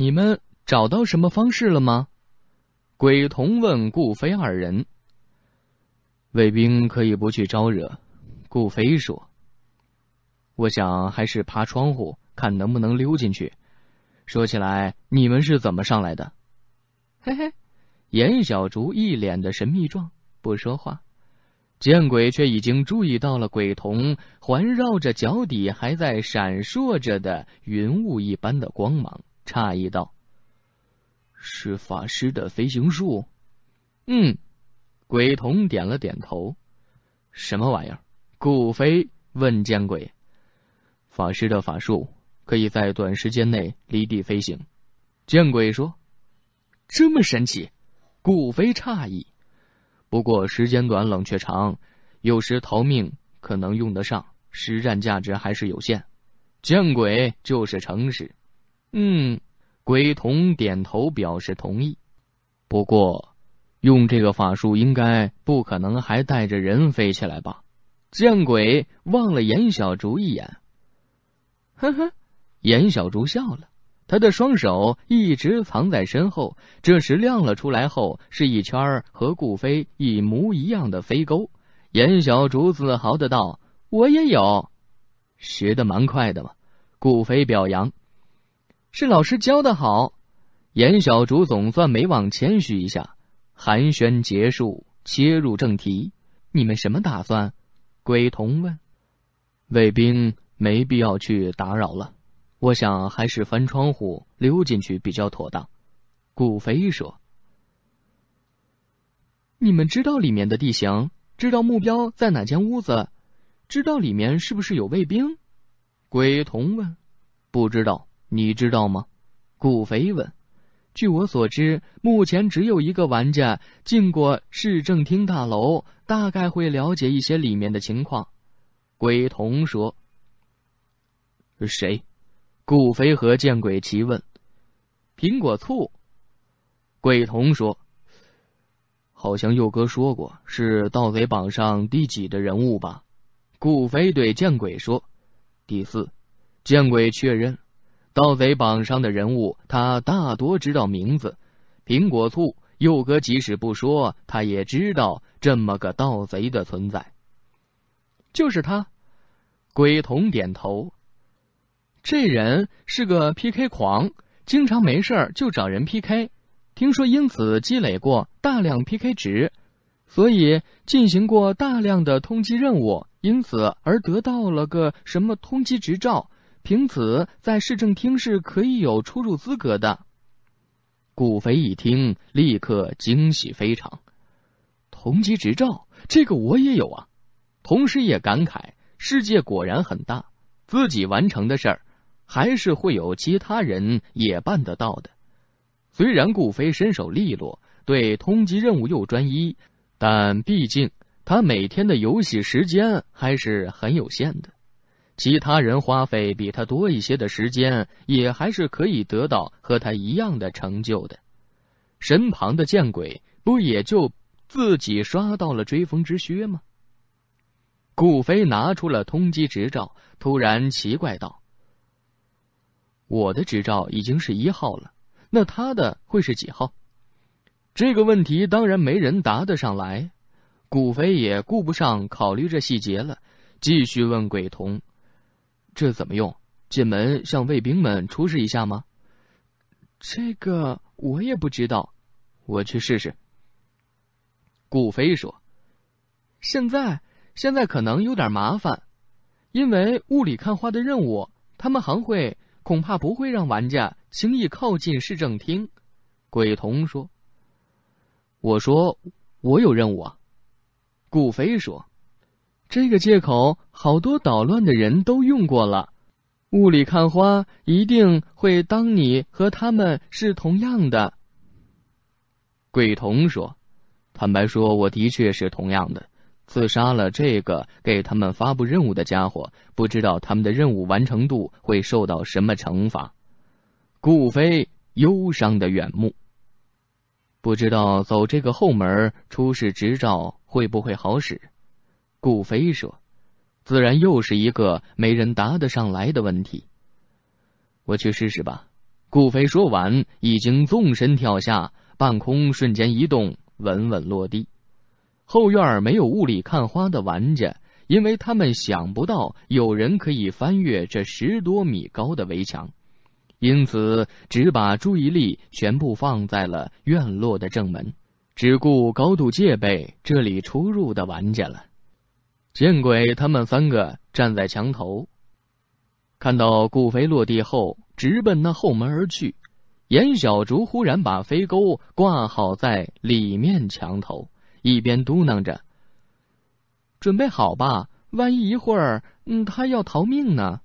你们找到什么方式了吗？鬼童问顾飞二人。卫兵可以不去招惹，顾飞说：“我想还是爬窗户，看能不能溜进去。”说起来，你们是怎么上来的？嘿嘿，严小竹一脸的神秘状，不说话。见鬼，却已经注意到了鬼童环绕着脚底还在闪烁着的云雾一般的光芒。诧异道：“是法师的飞行术？”嗯，鬼童点了点头。“什么玩意儿？”顾飞问。见鬼，法师的法术可以在短时间内离地飞行。见鬼说：“这么神奇？”顾飞诧异。不过时间短，冷却长，有时逃命可能用得上，实战价值还是有限。见鬼就是诚实。嗯，鬼童点头表示同意。不过，用这个法术应该不可能还带着人飞起来吧？见鬼，望了严小竹一眼。呵呵，严小竹笑了。他的双手一直藏在身后，这时亮了出来，后是一圈和顾飞一模一样的飞钩。严小竹自豪的道：“我也有，学的蛮快的嘛。”顾飞表扬。是老师教的好，严小竹总算没忘谦虚一下。寒暄结束，切入正题。你们什么打算？鬼童问。卫兵没必要去打扰了，我想还是翻窗户溜进去比较妥当。顾飞说。你们知道里面的地形？知道目标在哪间屋子？知道里面是不是有卫兵？鬼童问。不知道。你知道吗？顾飞问。据我所知，目前只有一个玩家进过市政厅大楼，大概会了解一些里面的情况。鬼童说：“谁？”顾飞和见鬼齐问。苹果醋。鬼童说：“好像佑哥说过，是盗贼榜上第几的人物吧？”顾飞对见鬼说：“第四。”见鬼确认。盗贼榜上的人物，他大多知道名字。苹果醋，佑哥即使不说，他也知道这么个盗贼的存在，就是他。鬼童点头，这人是个 PK 狂，经常没事就找人 PK。听说因此积累过大量 PK 值，所以进行过大量的通缉任务，因此而得到了个什么通缉执照。凭此，在市政厅是可以有出入资格的。顾飞一听，立刻惊喜非常。通缉执照，这个我也有啊！同时也感慨：世界果然很大，自己完成的事儿，还是会有其他人也办得到的。虽然顾飞身手利落，对通缉任务又专一，但毕竟他每天的游戏时间还是很有限的。其他人花费比他多一些的时间，也还是可以得到和他一样的成就的。身旁的见鬼不也就自己刷到了追风之靴吗？顾飞拿出了通缉执照，突然奇怪道：“我的执照已经是一号了，那他的会是几号？”这个问题当然没人答得上来。顾飞也顾不上考虑这细节了，继续问鬼童。这怎么用？进门向卫兵们出示一下吗？这个我也不知道，我去试试。顾飞说：“现在现在可能有点麻烦，因为雾里看花的任务，他们行会恐怕不会让玩家轻易靠近市政厅。”鬼童说：“我说我有任务啊。”顾飞说。这个借口，好多捣乱的人都用过了。雾里看花，一定会当你和他们是同样的。鬼童说：“坦白说，我的确是同样的。刺杀了这个给他们发布任务的家伙，不知道他们的任务完成度会受到什么惩罚。”顾飞忧伤的远目，不知道走这个后门出示执照会不会好使。顾飞说：“自然又是一个没人答得上来的问题。我去试试吧。”顾飞说完，已经纵身跳下，半空瞬间移动，稳稳落地。后院没有雾里看花的玩家，因为他们想不到有人可以翻越这十多米高的围墙，因此只把注意力全部放在了院落的正门，只顾高度戒备这里出入的玩家了。见鬼！他们三个站在墙头，看到顾飞落地后，直奔那后门而去。严小竹忽然把飞钩挂好在里面墙头，一边嘟囔着：“准备好吧，万一一会儿，嗯，他要逃命呢。”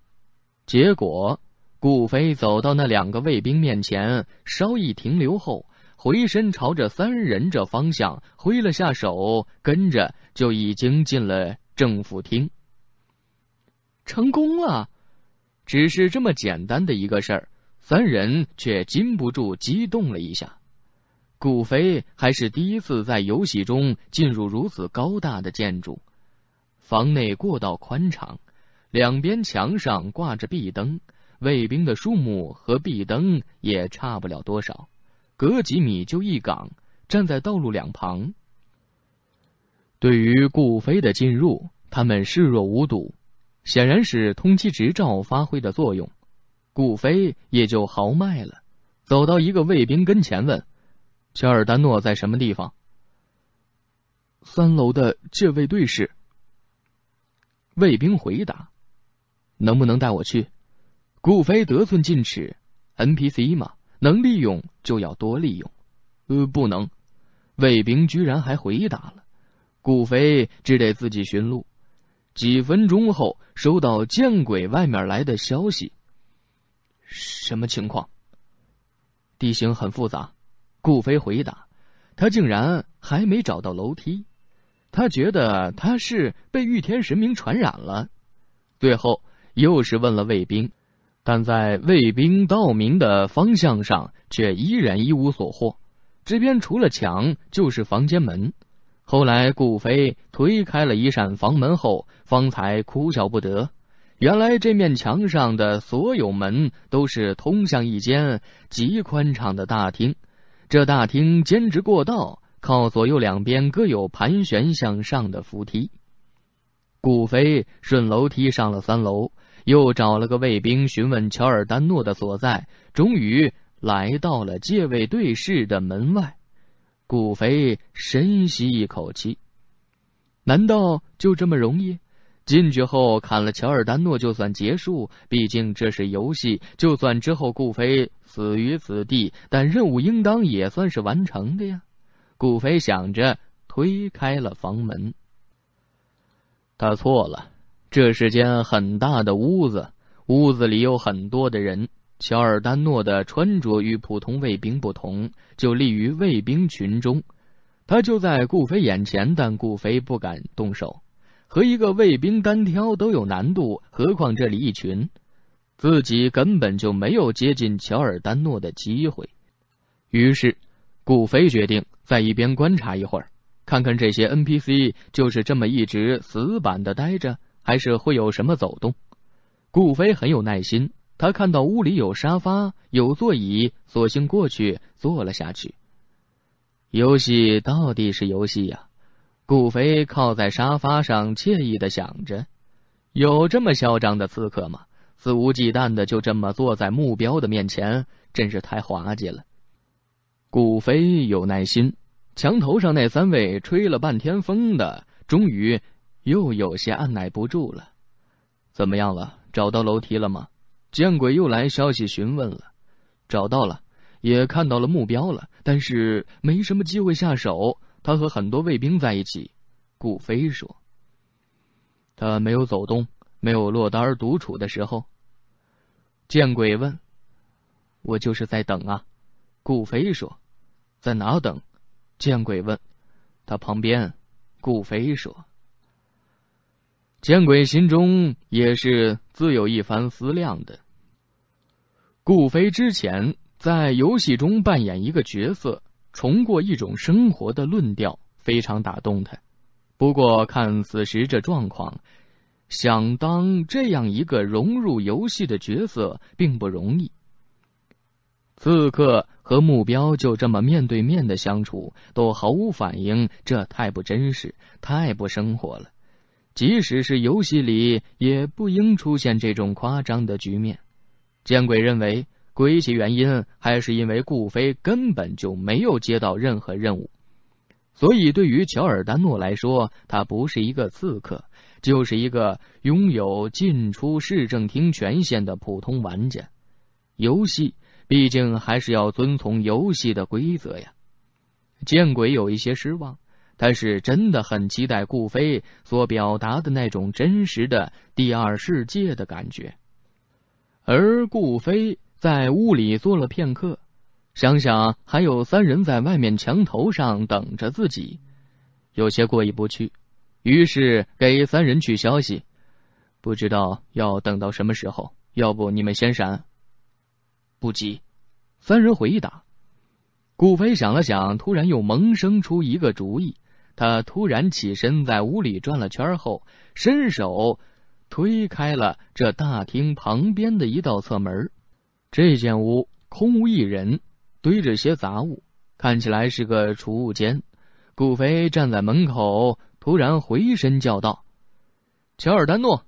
结果，顾飞走到那两个卫兵面前，稍一停留后，回身朝着三人这方向挥了下手，跟着就已经进了。政府厅成功了，只是这么简单的一个事儿，三人却禁不住激动了一下。顾飞还是第一次在游戏中进入如此高大的建筑。房内过道宽敞，两边墙上挂着壁灯，卫兵的数目和壁灯也差不了多少，隔几米就一岗，站在道路两旁。对于顾飞的进入，他们视若无睹，显然是通缉执照发挥的作用。顾飞也就豪迈了，走到一个卫兵跟前问：“乔尔丹诺在什么地方？”三楼的这位队士。卫兵回答：“能不能带我去？”顾飞得寸进尺，NPC 嘛，能利用就要多利用。呃，不能。卫兵居然还回答了。顾飞只得自己寻路。几分钟后，收到见鬼外面来的消息，什么情况？地形很复杂。顾飞回答：“他竟然还没找到楼梯。”他觉得他是被御天神明传染了。最后又是问了卫兵，但在卫兵道明的方向上，却依然一无所获。这边除了墙就是房间门。后来，顾飞推开了一扇房门后，方才哭笑不得。原来，这面墙上的所有门都是通向一间极宽敞的大厅。这大厅兼职过道，靠左右两边各有盘旋向上的扶梯。顾飞顺楼梯上了三楼，又找了个卫兵询问乔尔丹诺的所在，终于来到了戒卫队室的门外。顾飞深吸一口气，难道就这么容易？进去后砍了乔尔丹诺就算结束，毕竟这是游戏。就算之后顾飞死于此地，但任务应当也算是完成的呀。顾飞想着，推开了房门。他错了，这是间很大的屋子，屋子里有很多的人。乔尔丹诺的穿着与普通卫兵不同，就立于卫兵群中。他就在顾飞眼前，但顾飞不敢动手，和一个卫兵单挑都有难度，何况这里一群，自己根本就没有接近乔尔丹诺的机会。于是，顾飞决定在一边观察一会儿，看看这些 NPC 就是这么一直死板的待着，还是会有什么走动。顾飞很有耐心。他看到屋里有沙发，有座椅，索性过去坐了下去。游戏到底是游戏呀！顾飞靠在沙发上，惬意的想着：有这么嚣张的刺客吗？肆无忌惮的就这么坐在目标的面前，真是太滑稽了。顾飞有耐心，墙头上那三位吹了半天风的，终于又有些按耐不住了。怎么样了？找到楼梯了吗？见鬼又来消息询问了，找到了，也看到了目标了，但是没什么机会下手。他和很多卫兵在一起。顾飞说：“他没有走动，没有落单独处的时候。”见鬼问：“我就是在等啊。”顾飞说：“在哪等？”见鬼问他旁边。顾飞说：“见鬼心中也是自有一番思量的。”顾飞之前在游戏中扮演一个角色，重过一种生活的论调非常打动他。不过看此时这状况，想当这样一个融入游戏的角色并不容易。刺客和目标就这么面对面的相处，都毫无反应，这太不真实，太不生活了。即使是游戏里，也不应出现这种夸张的局面。见鬼认为，归其原因还是因为顾飞根本就没有接到任何任务，所以对于乔尔丹诺来说，他不是一个刺客，就是一个拥有进出市政厅权限的普通玩家。游戏毕竟还是要遵从游戏的规则呀。见鬼有一些失望，但是真的很期待顾飞所表达的那种真实的第二世界的感觉。而顾飞在屋里坐了片刻，想想还有三人在外面墙头上等着自己，有些过意不去，于是给三人取消息。不知道要等到什么时候，要不你们先闪，不急。三人回答。顾飞想了想，突然又萌生出一个主意。他突然起身，在屋里转了圈后，伸手。推开了这大厅旁边的一道侧门，这间屋空无一人，堆着些杂物，看起来是个储物间。顾飞站在门口，突然回身叫道：“乔尔丹诺！”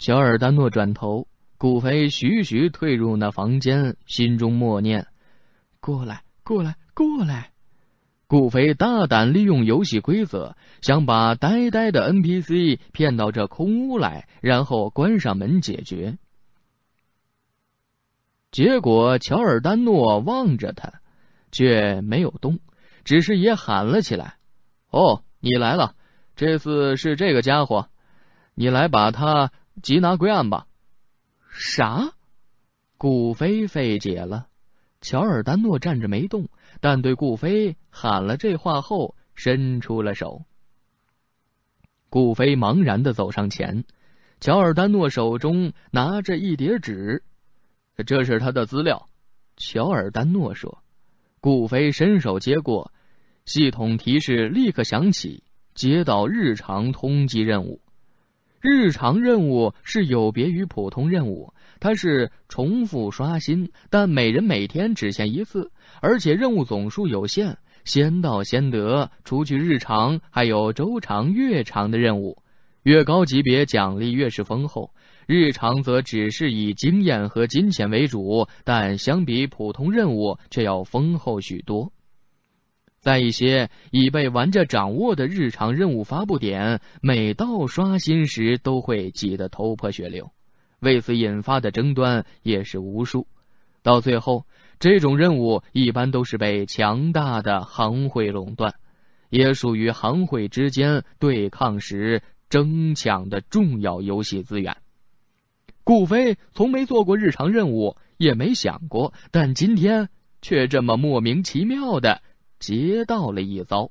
乔尔丹诺转头，顾飞徐徐退入那房间，心中默念：“过来，过来，过来。”顾飞大胆利用游戏规则，想把呆呆的 NPC 骗到这空屋来，然后关上门解决。结果乔尔丹诺望着他，却没有动，只是也喊了起来：“哦，你来了！这次是这个家伙，你来把他缉拿归案吧。”啥？顾飞费解了。乔尔丹诺站着没动。但对顾飞喊了这话后，伸出了手。顾飞茫然的走上前，乔尔丹诺手中拿着一叠纸，这是他的资料。乔尔丹诺说：“顾飞伸手接过，系统提示立刻响起，接到日常通缉任务。”日常任务是有别于普通任务，它是重复刷新，但每人每天只限一次，而且任务总数有限，先到先得。除去日常，还有周长、月长的任务，越高级别奖励越是丰厚。日常则只是以经验和金钱为主，但相比普通任务却要丰厚许多。在一些已被玩家掌握的日常任务发布点，每到刷新时都会挤得头破血流，为此引发的争端也是无数。到最后，这种任务一般都是被强大的行会垄断，也属于行会之间对抗时争抢的重要游戏资源。顾飞从没做过日常任务，也没想过，但今天却这么莫名其妙的。劫道了一遭。